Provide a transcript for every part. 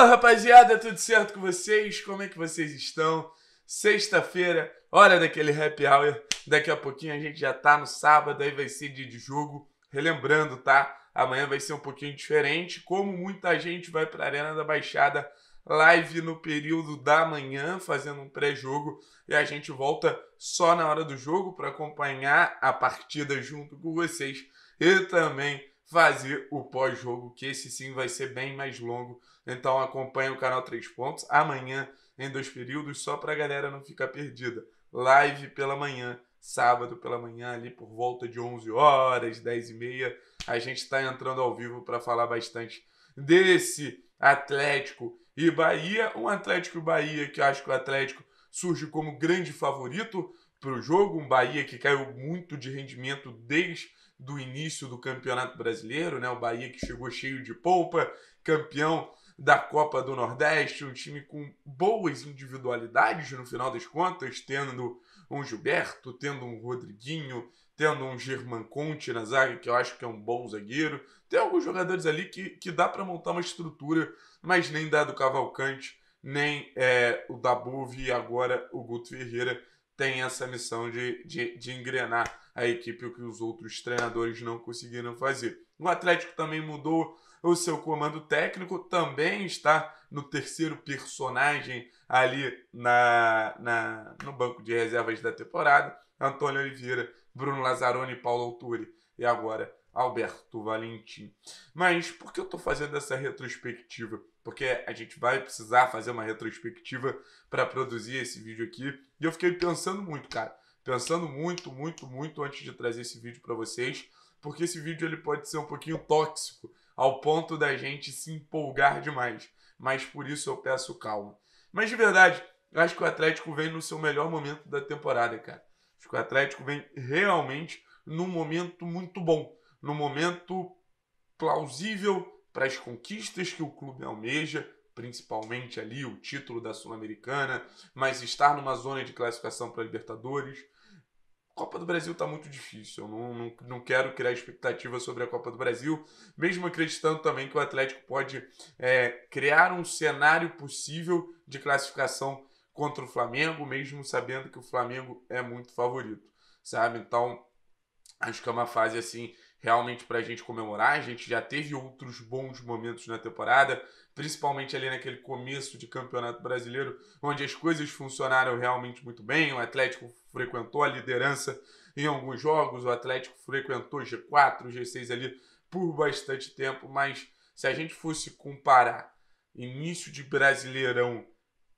Fala rapaziada, tudo certo com vocês? Como é que vocês estão? Sexta-feira, hora daquele happy hour. Daqui a pouquinho a gente já tá no sábado, aí vai ser dia de jogo. Relembrando, tá? Amanhã vai ser um pouquinho diferente. Como muita gente vai para a Arena da Baixada, live no período da manhã, fazendo um pré-jogo. E a gente volta só na hora do jogo para acompanhar a partida junto com vocês e também fazer o pós-jogo, que esse sim vai ser bem mais longo então acompanha o canal Três Pontos amanhã em dois períodos só para a galera não ficar perdida. Live pela manhã, sábado pela manhã, ali por volta de 11 horas, 10 e meia. A gente está entrando ao vivo para falar bastante desse Atlético e Bahia. Um Atlético e Bahia que eu acho que o Atlético surge como grande favorito para o jogo. Um Bahia que caiu muito de rendimento desde do início do Campeonato Brasileiro, né? O Bahia que chegou cheio de polpa, campeão da Copa do Nordeste, um time com boas individualidades no final das contas, tendo um Gilberto, tendo um Rodriguinho, tendo um German Conte na zaga, que eu acho que é um bom zagueiro. Tem alguns jogadores ali que, que dá para montar uma estrutura, mas nem dá do Cavalcante, nem é, o da e agora o Guto Ferreira tem essa missão de, de, de engrenar a equipe, o que os outros treinadores não conseguiram fazer. O Atlético também mudou o seu comando técnico também está no terceiro personagem ali na, na no banco de reservas da temporada. Antônio Oliveira, Bruno Lazzaroni, Paulo Alturi e agora Alberto Valentim. Mas por que eu estou fazendo essa retrospectiva? Porque a gente vai precisar fazer uma retrospectiva para produzir esse vídeo aqui. E eu fiquei pensando muito, cara. Pensando muito, muito, muito antes de trazer esse vídeo para vocês, porque esse vídeo ele pode ser um pouquinho tóxico ao ponto da gente se empolgar demais. Mas por isso eu peço calma. Mas de verdade, eu acho que o Atlético vem no seu melhor momento da temporada, cara. Acho que o Atlético vem realmente num momento muito bom, num momento plausível para as conquistas que o clube almeja, principalmente ali o título da Sul-Americana, mas estar numa zona de classificação para Libertadores, Copa do Brasil está muito difícil. Eu não, não, não, quero criar expectativa sobre a Copa do Brasil, mesmo acreditando também que o Atlético pode é, criar um cenário possível de classificação contra o Flamengo, mesmo sabendo que o Flamengo é muito favorito, sabe? Então, acho que é uma fase assim realmente para a gente comemorar. A gente já teve outros bons momentos na temporada, principalmente ali naquele começo de Campeonato Brasileiro, onde as coisas funcionaram realmente muito bem. O Atlético frequentou a liderança em alguns jogos, o Atlético frequentou G4, G6 ali por bastante tempo, mas se a gente fosse comparar início de Brasileirão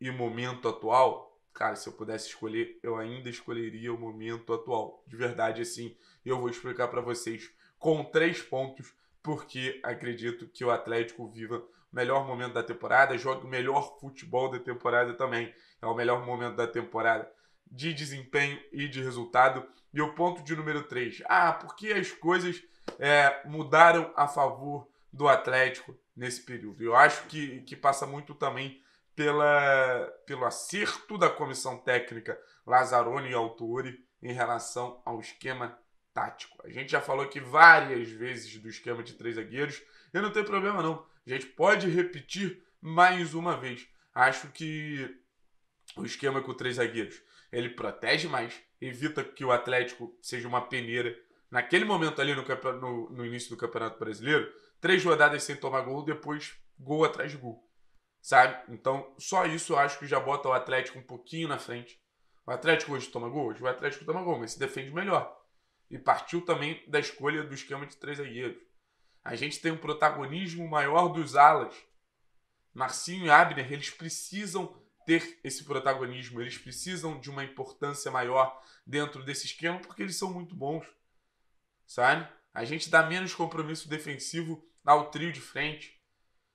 e momento atual, cara, se eu pudesse escolher, eu ainda escolheria o momento atual. De verdade, assim, eu vou explicar para vocês com três pontos, porque acredito que o Atlético viva o melhor momento da temporada, jogue o melhor futebol da temporada também. É o melhor momento da temporada de desempenho e de resultado. E o ponto de número 3. Ah, porque as coisas é, mudaram a favor do Atlético nesse período. Eu acho que, que passa muito também pela, pelo acerto da comissão técnica Lazzaroni e Autori em relação ao esquema tático. A gente já falou aqui várias vezes do esquema de três zagueiros e não tem problema não. A gente pode repetir mais uma vez. Acho que o esquema com três zagueiros ele protege mais, evita que o Atlético seja uma peneira. Naquele momento ali no, no, no início do Campeonato Brasileiro, três rodadas sem tomar gol, depois gol atrás de gol. Sabe? Então, só isso eu acho que já bota o Atlético um pouquinho na frente. O Atlético hoje toma gol? Hoje o Atlético toma gol, mas se defende melhor e partiu também da escolha do esquema de três zagueiros. A gente tem um protagonismo maior dos alas. Marcinho e Abner, eles precisam ter esse protagonismo, eles precisam de uma importância maior dentro desse esquema porque eles são muito bons, sabe? A gente dá menos compromisso defensivo ao trio de frente.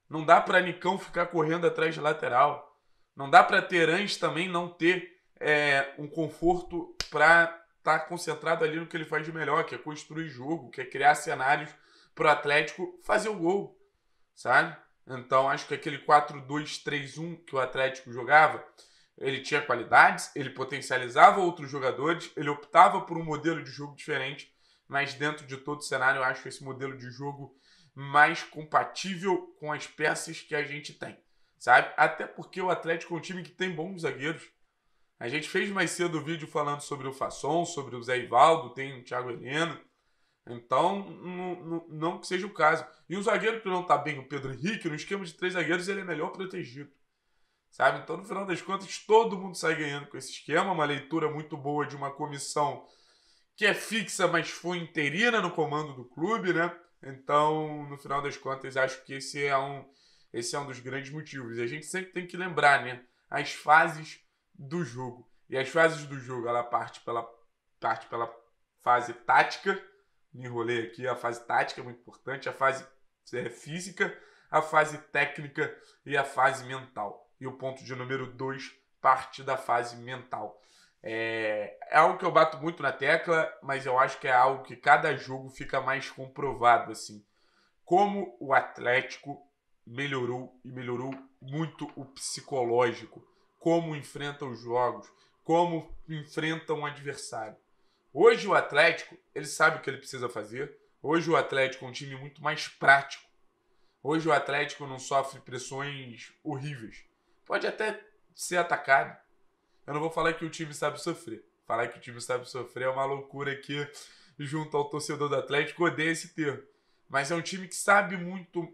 Não dá para Nicão ficar correndo atrás de lateral. Não dá para Terãs também não ter é, um conforto para está concentrado ali no que ele faz de melhor, que é construir jogo, que é criar cenários para o Atlético fazer o gol, sabe? Então acho que aquele 4-2-3-1 que o Atlético jogava, ele tinha qualidades, ele potencializava outros jogadores, ele optava por um modelo de jogo diferente, mas dentro de todo o cenário eu acho esse modelo de jogo mais compatível com as peças que a gente tem, sabe? Até porque o Atlético é um time que tem bons zagueiros. A gente fez mais cedo o vídeo falando sobre o Fasson, sobre o Zé Ivaldo, tem o Thiago Helena. Então, não, não, não, que seja o caso. E o zagueiro que não está bem, o Pedro Henrique, no esquema de três zagueiros, ele é melhor protegido. Sabe? Então, no final das contas, todo mundo sai ganhando com esse esquema. Uma leitura muito boa de uma comissão que é fixa, mas foi interina no comando do clube, né? Então, no final das contas, acho que esse é um, esse é um dos grandes motivos. E a gente sempre tem que lembrar, né? As fases do jogo. E as fases do jogo, ela parte pela, parte pela fase tática, me enrolei aqui, a fase tática é muito importante, a fase é, física, a fase técnica e a fase mental. E o ponto de número 2 parte da fase mental. É, é algo que eu bato muito na tecla, mas eu acho que é algo que cada jogo fica mais comprovado, assim. Como o Atlético melhorou e melhorou muito o psicológico como enfrentam os jogos, como enfrentam o adversário. Hoje o Atlético, ele sabe o que ele precisa fazer. Hoje o Atlético é um time muito mais prático. Hoje o Atlético não sofre pressões horríveis. Pode até ser atacado. Eu não vou falar que o time sabe sofrer. Falar que o time sabe sofrer é uma loucura aqui junto ao torcedor do Atlético, Odeio esse termo. Mas é um time que sabe muito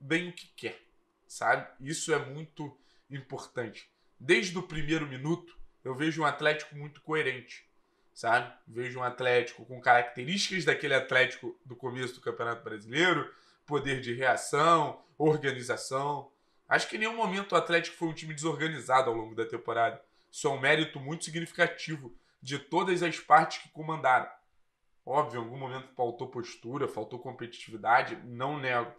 bem o que quer, sabe? Isso é muito importante desde o primeiro minuto, eu vejo um Atlético muito coerente, sabe? Vejo um Atlético com características daquele Atlético do começo do Campeonato Brasileiro, poder de reação, organização. Acho que em nenhum momento o Atlético foi um time desorganizado ao longo da temporada. Isso é um mérito muito significativo de todas as partes que comandaram. Óbvio, em algum momento faltou postura, faltou competitividade, não nego.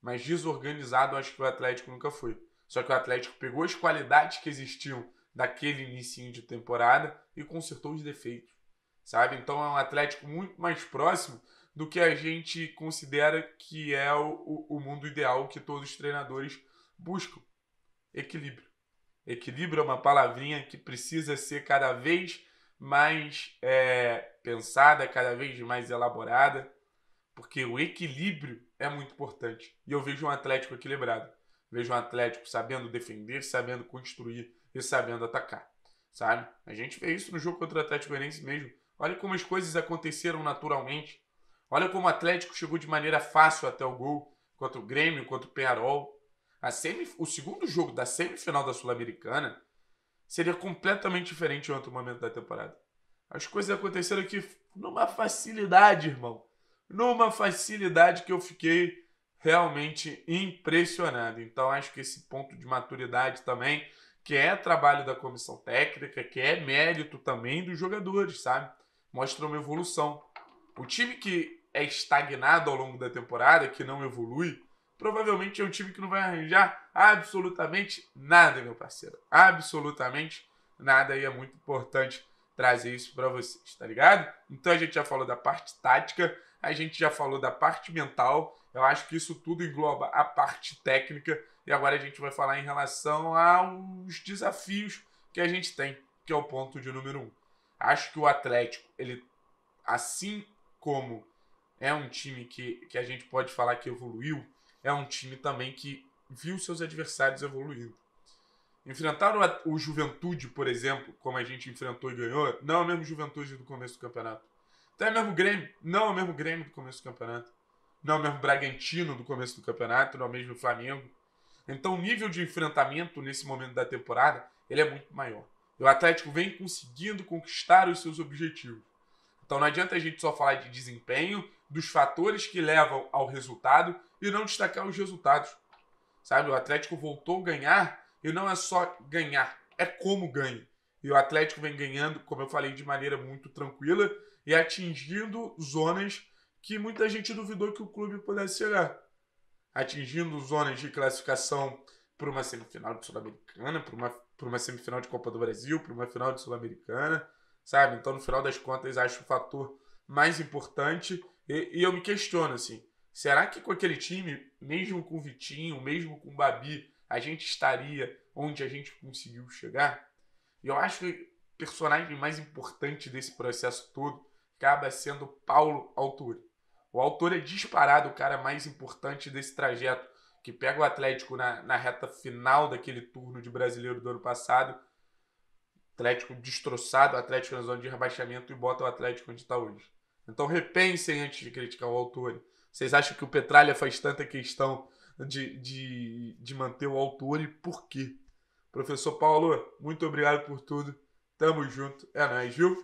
Mas desorganizado acho que o Atlético nunca foi. Só que o Atlético pegou as qualidades que existiam daquele início de temporada e consertou os defeitos, sabe? Então é um Atlético muito mais próximo do que a gente considera que é o, o mundo ideal que todos os treinadores buscam. Equilíbrio. Equilíbrio é uma palavrinha que precisa ser cada vez mais é, pensada, cada vez mais elaborada, porque o equilíbrio é muito importante. E eu vejo um Atlético equilibrado. Vejo um Atlético sabendo defender, sabendo construir e sabendo atacar, sabe? A gente vê isso no jogo contra o Atlético Goianiense mesmo. Olha como as coisas aconteceram naturalmente. Olha como o Atlético chegou de maneira fácil até o gol contra o Grêmio, contra o Penarol. A semi, O segundo jogo da semifinal da Sul-Americana seria completamente diferente em outro momento da temporada. As coisas aconteceram aqui numa facilidade, irmão. Numa facilidade que eu fiquei realmente impressionado. Então acho que esse ponto de maturidade também, que é trabalho da comissão técnica, que é mérito também dos jogadores, sabe? Mostra uma evolução. O time que é estagnado ao longo da temporada, que não evolui, provavelmente é um time que não vai arranjar absolutamente nada, meu parceiro. Absolutamente nada e é muito importante trazer isso para vocês, tá ligado? Então a gente já falou da parte tática, a gente já falou da parte mental, eu acho que isso tudo engloba a parte técnica e agora a gente vai falar em relação aos desafios que a gente tem, que é o ponto de número um. Acho que o Atlético, ele, assim como é um time que, que a gente pode falar que evoluiu, é um time também que viu seus adversários evoluindo. Enfrentar o, o Juventude, por exemplo, como a gente enfrentou e ganhou, não é o mesmo Juventude do começo do campeonato. Até então, o mesmo Grêmio, não é o mesmo Grêmio do começo do campeonato. Não é o mesmo Bragantino do começo do campeonato, não é o mesmo Flamengo. Então o nível de enfrentamento nesse momento da temporada, ele é muito maior. E o Atlético vem conseguindo conquistar os seus objetivos. Então não adianta a gente só falar de desempenho, dos fatores que levam ao resultado e não destacar os resultados. Sabe, o Atlético voltou a ganhar e não é só ganhar, é como ganha. E o Atlético vem ganhando, como eu falei, de maneira muito tranquila e atingindo zonas que muita gente duvidou que o clube pudesse chegar. Atingindo zonas de classificação para uma semifinal de Sul-Americana, para uma, uma semifinal de Copa do Brasil, para uma final de Sul-Americana, sabe? Então, no final das contas, acho o fator mais importante. E, e eu me questiono, assim, será que com aquele time, mesmo com o Vitinho, mesmo com o Babi, a gente estaria onde a gente conseguiu chegar? E eu acho que o personagem mais importante desse processo todo acaba sendo Paulo Autori. O Autori é disparado o cara mais importante desse trajeto, que pega o Atlético na, na reta final daquele turno de brasileiro do ano passado. Atlético destroçado, Atlético na zona de rebaixamento e bota o Atlético onde está hoje. Então repensem antes de criticar o Autori. Vocês acham que o Petralha faz tanta questão de, de, de manter o autor e por quê. Professor Paulo, muito obrigado por tudo. Tamo junto. É nóis, viu?